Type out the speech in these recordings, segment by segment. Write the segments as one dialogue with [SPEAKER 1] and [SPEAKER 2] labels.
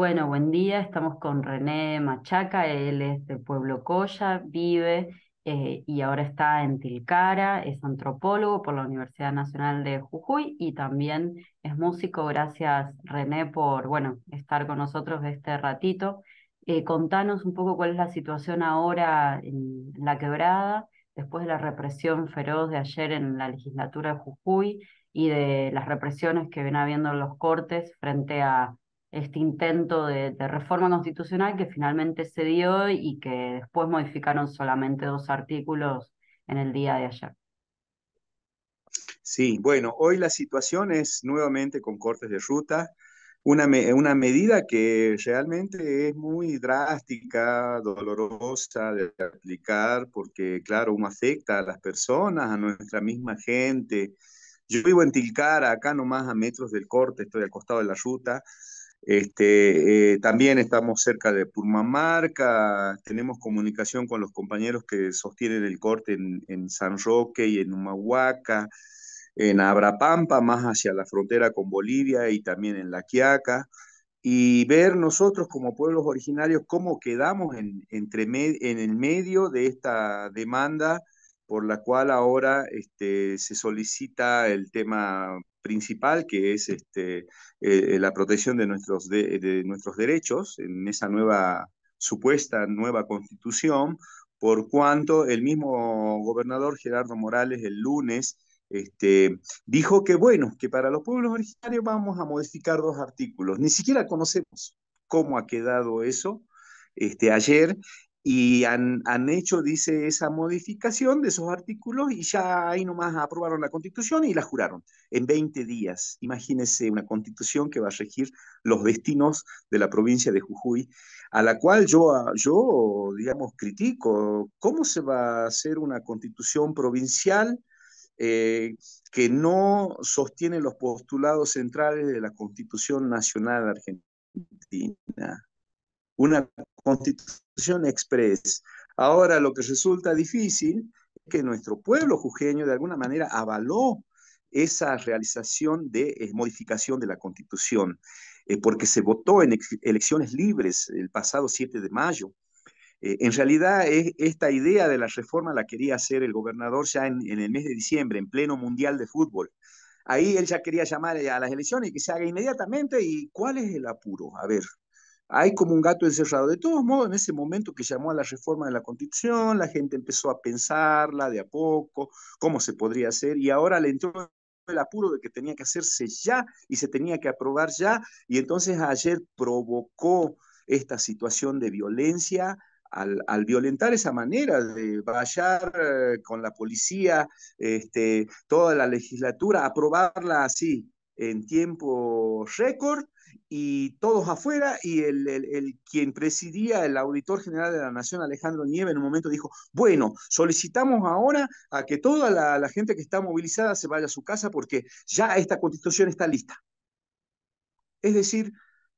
[SPEAKER 1] Bueno, buen día. Estamos con René Machaca, él es de Pueblo Coya, vive eh, y ahora está en Tilcara, es antropólogo por la Universidad Nacional de Jujuy y también es músico. Gracias René por bueno, estar con nosotros este ratito. Eh, contanos un poco cuál es la situación ahora en la quebrada, después de la represión feroz de ayer en la legislatura de Jujuy y de las represiones que ven habiendo en los cortes frente a este intento de, reforma constitucional que finalmente se dio y que después modificaron solamente dos artículos en el día de ayer.
[SPEAKER 2] Sí, bueno, hoy la situación es nuevamente con cortes de ruta, una, una medida que realmente es muy drástica, dolorosa de aplicar, porque claro, uno afecta a las personas, a nuestra misma gente. Yo vivo en Tilcara, acá nomás a metros del corte, estoy al costado de la ruta, este, eh, también estamos cerca de Purmamarca, tenemos comunicación con los compañeros que sostienen el corte en, San Roque y en Humahuaca, en Abrapampa, más hacia la frontera con Bolivia y también en La Quiaca, y ver nosotros como pueblos originarios cómo quedamos en, entre en el medio de esta demanda por la cual ahora este, se solicita el tema principal, que es este, eh, la protección de nuestros, derechos en esa nueva, supuesta nueva constitución, por cuanto el mismo gobernador Gerardo Morales el lunes este, dijo que, bueno, que para los pueblos originarios vamos a modificar dos artículos. Ni siquiera conocemos cómo ha quedado eso. Este, ayer y han, han, hecho, dice, esa modificación de esos artículos y ya ahí nomás aprobaron la constitución y la juraron en 20 días. Imagínense una constitución que va a regir los destinos de la provincia de Jujuy, a la cual yo, ah, yo digamos, critico. ¿Cómo se va a hacer una constitución provincial? Eh, que no sostiene los postulados centrales de la Constitución Nacional Argentina una constitución express. Ahora lo que resulta difícil es que nuestro pueblo jujeño de alguna manera avaló esa realización de eh, modificación de la constitución, eh, porque se votó en elecciones libres el pasado 7 de mayo. Eh, en realidad, esta idea de la reforma la quería hacer el gobernador ya en, en, el mes de diciembre, en pleno mundial de fútbol. Ahí él ya quería llamar a las elecciones y que se haga inmediatamente. ¿Y cuál es el apuro? A ver, hay como un gato encerrado. De todos modos, en ese momento que llamó a la reforma de la Constitución, la gente empezó a pensarla de a poco, cómo se podría hacer, y ahora le entró el apuro de que tenía que hacerse ya y se tenía que aprobar ya, y entonces ayer provocó esta situación de violencia al, violentar esa manera de vallar eh, con la policía este, toda la legislatura, aprobarla así, en tiempo récord y todos afuera y el, quien presidía el auditor general de la Nación, Alejandro Nieve, en un momento dijo, bueno, solicitamos ahora a que toda la, la gente que está movilizada se vaya a su casa porque ya esta constitución está lista. Es decir,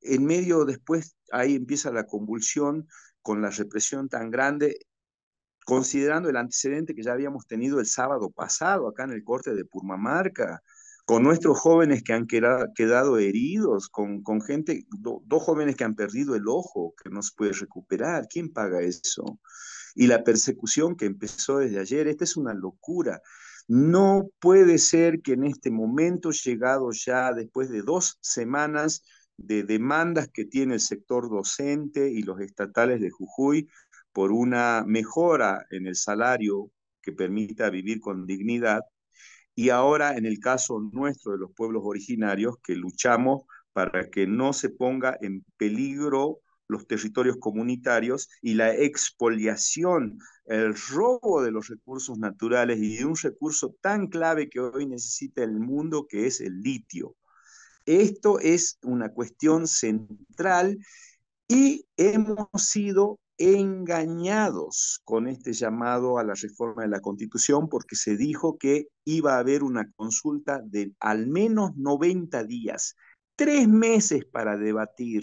[SPEAKER 2] en medio después ahí empieza la convulsión con la represión tan grande, considerando el antecedente que ya habíamos tenido el sábado pasado acá en el corte de Purmamarca, con nuestros jóvenes que han quedado, heridos, con, con gente, dos jóvenes que han perdido el ojo, que no se puede recuperar. ¿Quién paga eso? Y la persecución que empezó desde ayer, esta es una locura. No puede ser que en este momento, llegado ya después de dos semanas de demandas que tiene el sector docente y los estatales de Jujuy por una mejora en el salario que permita vivir con dignidad, y ahora en el caso nuestro de los pueblos originarios, que luchamos para que no se ponga en peligro los territorios comunitarios y la expoliación, el robo de los recursos naturales y de un recurso tan clave que hoy necesita el mundo, que es el litio. Esto es una cuestión central y hemos sido engañados con este llamado a la reforma de la Constitución porque se dijo que iba a haber una consulta de al menos 90 días, tres meses para debatir.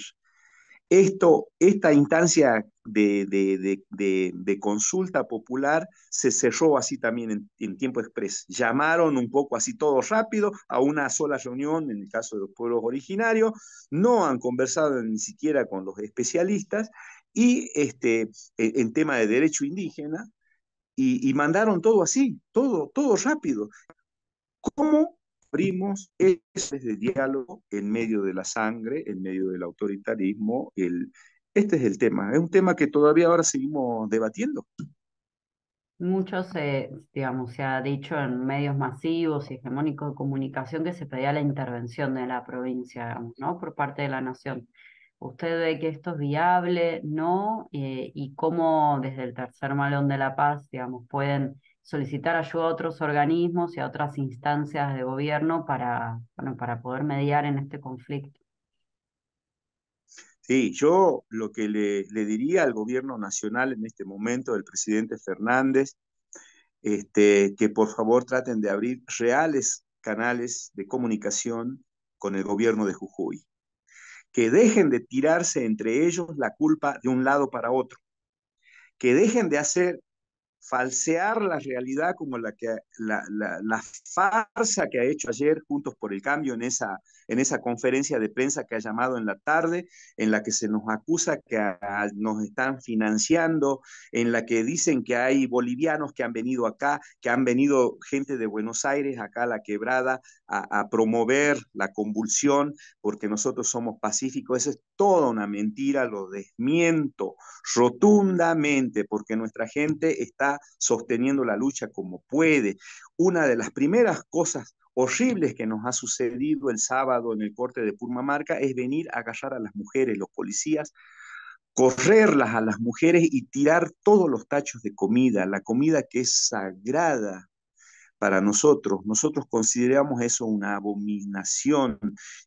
[SPEAKER 2] Esto, esta instancia de, consulta popular se cerró así también en, tiempo express. Llamaron un poco así todo rápido a una sola reunión en el caso de los pueblos originarios, no han conversado ni siquiera con los especialistas y este, e, en tema de derecho indígena, y, mandaron todo así, todo, todo rápido. ¿Cómo abrimos ese diálogo en medio de la sangre, en medio del autoritarismo? El, este es el tema, es un tema que todavía ahora seguimos debatiendo.
[SPEAKER 1] muchos se, digamos, se ha dicho en medios masivos y hegemónicos de comunicación que se pedía la intervención de la provincia, ¿no? Por parte de la nación. ¿Usted ve que esto es viable? ¿No? Eh, ¿Y cómo desde el Tercer Malón de la Paz, digamos, pueden solicitar ayuda a otros organismos y a otras instancias de gobierno para, para poder mediar en este conflicto?
[SPEAKER 2] Sí, yo lo que le, diría al gobierno nacional en este momento, del presidente Fernández, este, que por favor traten de abrir reales canales de comunicación con el gobierno de Jujuy que dejen de tirarse entre ellos la culpa de un lado para otro, que dejen de hacer falsear la realidad como la, que, la, farsa que ha hecho ayer Juntos por el Cambio en esa, en esa conferencia de prensa que ha llamado en la tarde, en la que se nos acusa que nos están financiando, en la que dicen que hay bolivianos que han venido acá, que han venido gente de Buenos Aires acá a la quebrada a, promover la convulsión porque nosotros somos pacíficos toda una mentira, lo desmiento rotundamente porque nuestra gente está sosteniendo la lucha como puede. Una de las primeras cosas horribles que nos ha sucedido el sábado en el corte de Purmamarca es venir a agarrar a las mujeres, los policías, correrlas a las mujeres y tirar todos los tachos de comida, la comida que es sagrada para nosotros. Nosotros consideramos eso una abominación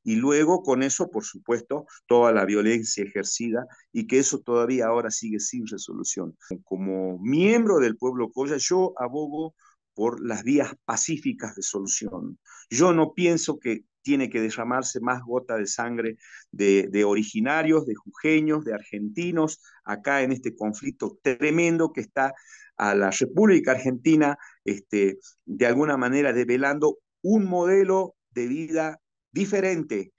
[SPEAKER 2] y luego con eso, por supuesto, toda la violencia ejercida y que eso todavía ahora sigue sin resolución. Como miembro del pueblo Coya, yo abogo por las vías pacíficas de solución. Yo no pienso que tiene que derramarse más gota de sangre de, originarios, de jujeños, de argentinos, acá en este conflicto tremendo que está a la República Argentina, este, de alguna manera develando un modelo de vida diferente,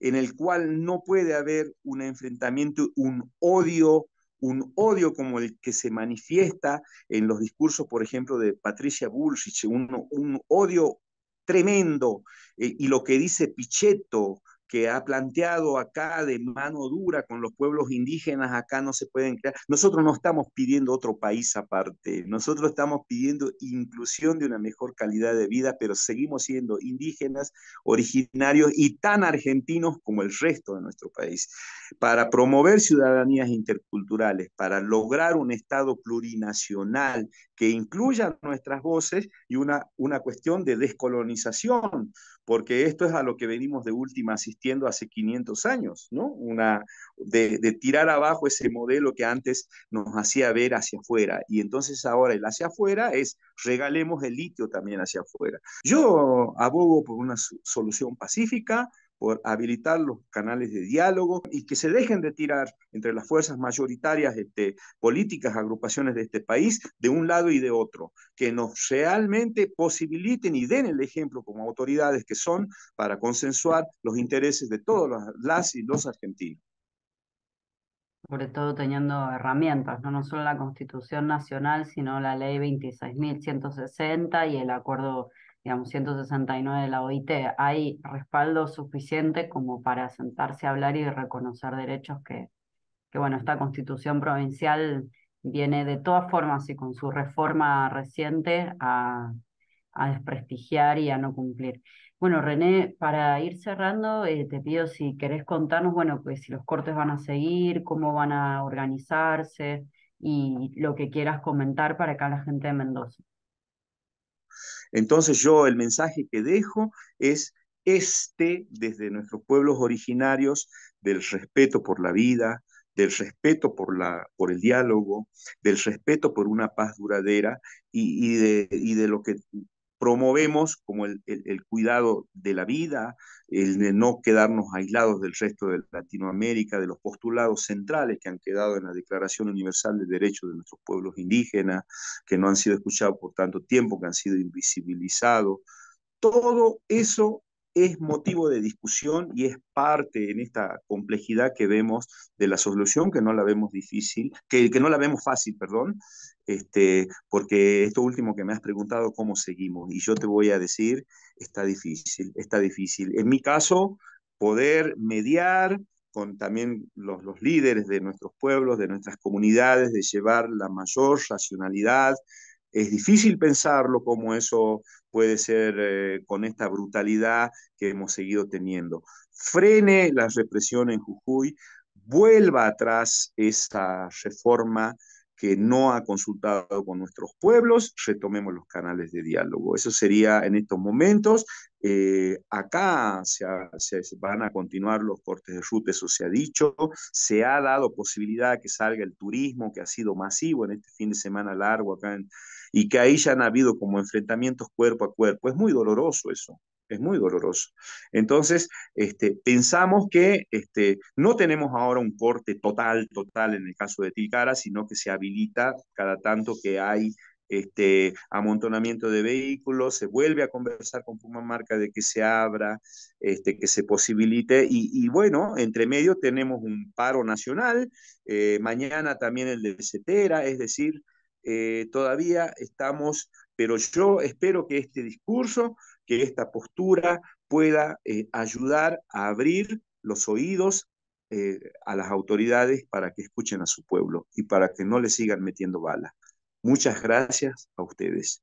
[SPEAKER 2] en el cual no puede haber un enfrentamiento, un odio un odio como el que se manifiesta en los discursos, por ejemplo, de Patricia Bullrich, un odio tremendo. Eh, y lo que dice Pichetto que ha planteado acá de mano dura con los pueblos indígenas, acá no se pueden crear. Nosotros no estamos pidiendo otro país aparte, nosotros estamos pidiendo inclusión de una mejor calidad de vida, pero seguimos siendo indígenas, originarios y tan argentinos como el resto de nuestro país. Para promover ciudadanías interculturales, para lograr un Estado plurinacional que incluya nuestras voces y una, una cuestión de descolonización, porque esto es a lo que venimos de última asistencia, hace 500 años, ¿no? Una, de, de, tirar abajo ese modelo que antes nos hacía ver hacia afuera. Y entonces ahora el hacia afuera es regalemos el litio también hacia afuera. Yo abogo por una solución pacífica, por habilitar los canales de diálogo y que se dejen de tirar entre las fuerzas mayoritarias este, políticas, agrupaciones de este país, de un lado y de otro, que nos realmente posibiliten y den el ejemplo como autoridades que son para consensuar los intereses de todas las y los argentinos
[SPEAKER 1] sobre todo teniendo herramientas, ¿no? no solo la Constitución Nacional, sino la Ley 26.160 y el Acuerdo digamos, 169 de la OIT, hay respaldo suficiente como para sentarse a hablar y reconocer derechos que, que bueno, esta constitución provincial viene de todas formas y con su reforma reciente a, desprestigiar y a no cumplir. Bueno, René, para ir cerrando, eh, te pido si querés contarnos, bueno, pues si los cortes van a seguir, cómo van a organizarse y lo que quieras comentar para acá la gente de Mendoza.
[SPEAKER 2] Entonces yo el mensaje que dejo es este desde nuestros pueblos originarios del respeto por la vida, del respeto por, la, por el diálogo, del respeto por una paz duradera y, de, y de lo que promovemos como el, cuidado de la vida, el de no quedarnos aislados del resto de Latinoamérica, de los postulados centrales que han quedado en la Declaración Universal de Derechos de nuestros pueblos indígenas, que no han sido escuchados por tanto tiempo, que han sido invisibilizados. Todo eso es motivo de discusión y es parte en esta complejidad que vemos de la solución, que no la vemos difícil, que, que no la vemos fácil, perdón, este, porque esto último que me has preguntado, ¿cómo seguimos? Y yo te voy a decir, está difícil, está difícil. En mi caso, poder mediar con también los, los líderes de nuestros pueblos, de nuestras comunidades, de llevar la mayor racionalidad. Es difícil pensarlo como eso puede ser eh, con esta brutalidad que hemos seguido teniendo. Frene la represión en Jujuy, vuelva atrás esa reforma que no ha consultado con nuestros pueblos, retomemos los canales de diálogo. Eso sería en estos momentos. Eh, acá se, van a continuar los cortes de ruta, eso se ha dicho. Se ha dado posibilidad que salga el turismo, que ha sido masivo en este fin de semana largo acá, y que ahí ya han habido como enfrentamientos cuerpo a cuerpo. Es muy doloroso eso, es muy doloroso. Entonces, este, pensamos que este, no tenemos ahora un corte total, total en el caso de Tilcara, sino que se habilita cada tanto que hay este, amontonamiento de vehículos, se vuelve a conversar con marca de que se abra, este, que se posibilite. Y, bueno, entre medio tenemos un paro nacional, eh, mañana también el de Cetera, es decir, eh, todavía estamos pero yo espero que este discurso, que esta postura pueda eh, ayudar a abrir los oídos eh, a las autoridades para que escuchen a su pueblo y para que no le sigan metiendo balas. Muchas gracias a ustedes.